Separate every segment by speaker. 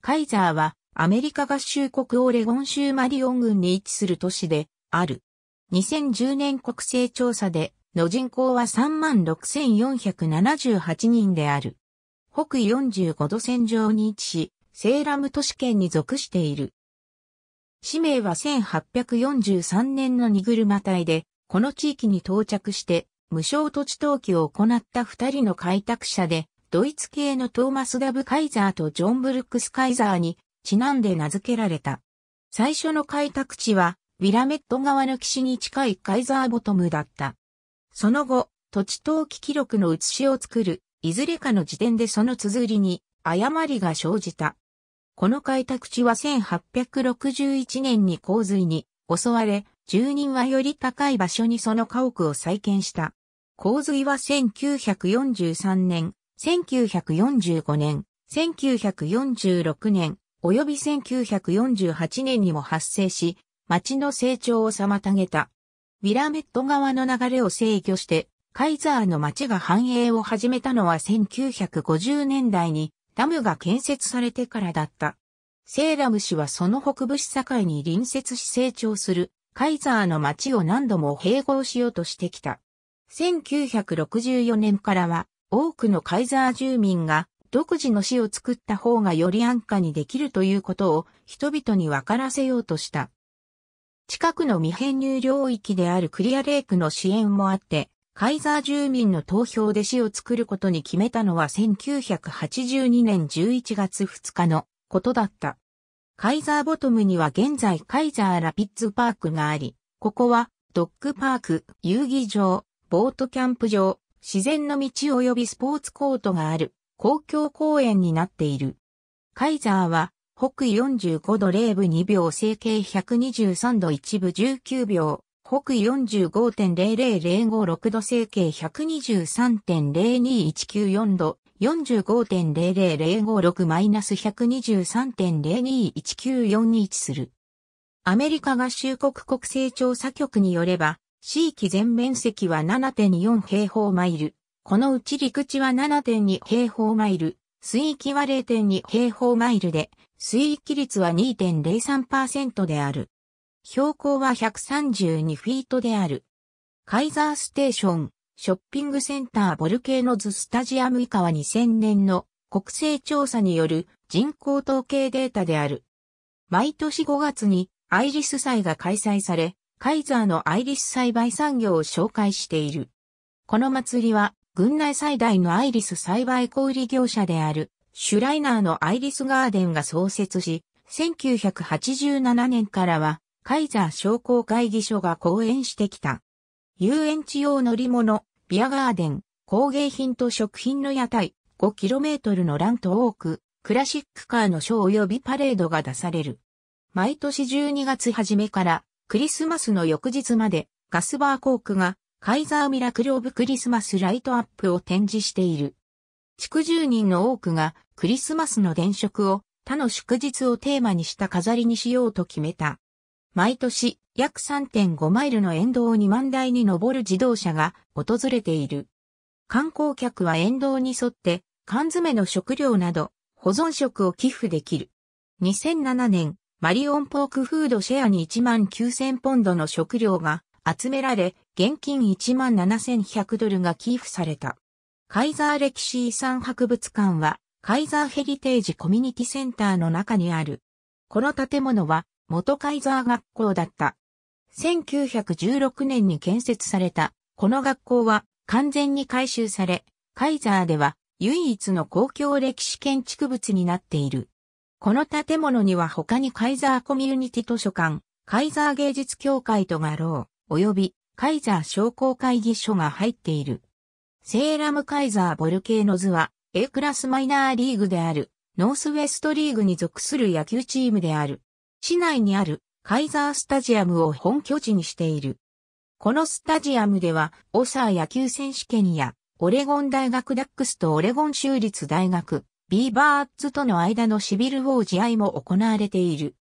Speaker 1: カイザーはアメリカ合衆国オレゴン州マリオン郡に位置する都市である。2010年国勢調査での人口は36,478人である。北緯45度線上に位置し、セーラム都市圏に属している。氏名は1843年の荷車隊で、この地域に到着して、無償土地登記を行った二人の開拓者で、ドイツ系のトーマス・ダブ・カイザーとジョン・ブルックス・カイザーにちなんで名付けられた。最初の開拓地は、ウィラメット川の岸に近いカイザーボトムだった。その後、土地登記記録の写しを作る、いずれかの時点でその綴りに誤りが生じた。この開拓地は1861年に洪水に襲われ、住人はより高い場所にその家屋を再建した。洪水は1943年1945年、1946年、及び1948年にも発生し、町の成長を妨げた。ウィラメット川の流れを制御して、カイザーの町が繁栄を始めたのは1950年代にダムが建設されてからだった。セーラム市はその北部市境に隣接し成長するカイザーの町を何度も併合しようとしてきた。1964年からは多くのカイザー住民が独自の死を作った方がより安価にできるということを人々に分からせようとした。近くの未編入領域であるクリアレイクの支援もあって、カイザー住民の投票で死を作ることに決めたのは1982年11月2日のことだった。カイザーボトムには現在カイザーラピッツパークがあり、ここはドッグパーク、遊技場、ボートキャンプ場、自然の道及びスポーツコートがある公共公園になっている。カイザーは北緯45度0分2秒整形123度1分19秒。北緯45.00056度整形123.02194度45.00056マイナス123.02194に位置する。アメリカ合衆国国勢調査局によれば、地域全面積は7.4平方マイル。このうち陸地は7.2平方マイル、水域は0.2平方マイルで、水域率は2.03%である。標高は132フィートである。カイザーステーション、ショッピングセンターボルケーノズスタジアム以下は2000年の国勢調査による人口統計データである。毎年5月にアイリス祭が開催され、カイザーのアイリス栽培産業を紹介している。この祭りは、郡内最大のアイリス栽培小売業者である、シュライナーのアイリスガーデンが創設し、1987年からは、カイザー商工会議所が講演してきた。遊園地用乗り物、ビアガーデン、工芸品と食品の屋台、5km のランと多く、クラシックカーのショー及びパレードが出される。毎年12月初めからクリスマスの翌日までガスバーコークがカイザーミラクルオブクリスマスライトアップを展示している。地区住人の多くがクリスマスの電飾を他の祝日をテーマにした飾りにしようと決めた。毎年約3.5マイルの沿道2万台に上る自動車が訪れている。観光客は沿道に沿って缶詰の食料など保存食を寄付できる。2007年マリオンポークフードシェアに1万9000ポンドの食料が集められ、現金1万7100ドルが寄付された。カイザー歴史遺産博物館は、カイザーヘリテージコミュニティセンターの中にある。この建物は、元カイザー学校だった。1916年に建設された、この学校は完全に改修され、カイザーでは唯一の公共歴史建築物になっている。この建物には他にカイザーコミュニティ図書館、カイザー芸術協会と画廊、及びカイザー商工会議所が入っている。セーラムカイザーボルケーノズは A クラスマイナーリーグであるノースウェストリーグに属する野球チームである。市内にあるカイザースタジアムを本拠地にしている。このスタジアムではオサー野球選手権やオレゴン大学ダックスとオレゴン州立大学ビーバーッズとの間のシビルウォー試合も行われている。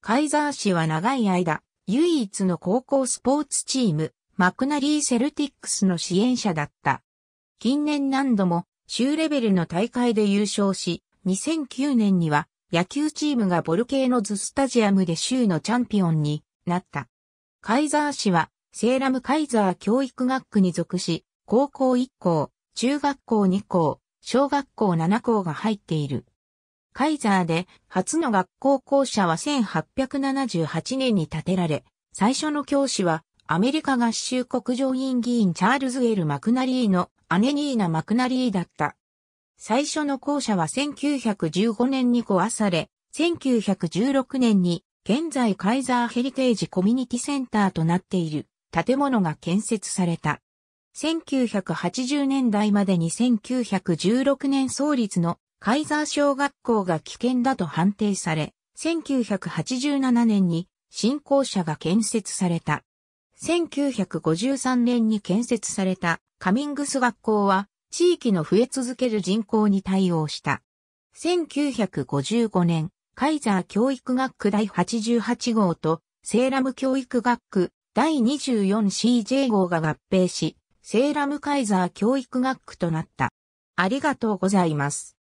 Speaker 1: カイザー氏は長い間、唯一の高校スポーツチーム、マクナリー・セルティックスの支援者だった。近年何度も州レベルの大会で優勝し、2009年には野球チームがボルケーノズスタジアムで州のチャンピオンになった。カイザー氏はセーラムカイザー教育学区に属し、高校1校、中学校2校、小学校7校が入っている。カイザーで初の学校校舎は1878年に建てられ、最初の教師はアメリカ合衆国上院議員チャールズ・エル・マクナリーの姉ニーナ・マクナリーだった。最初の校舎は1915年に壊され、1916年に現在カイザーヘリテージコミュニティセンターとなっている建物が建設された。1980年代までに1916年創立のカイザー小学校が危険だと判定され、1987年に新校舎が建設された。1953年に建設されたカミングス学校は地域の増え続ける人口に対応した。1955年、カイザー教育学区第88号とセーラム教育学区第 24CJ 号が合併し、セーラムカイザー教育学区となった。ありがとうございます。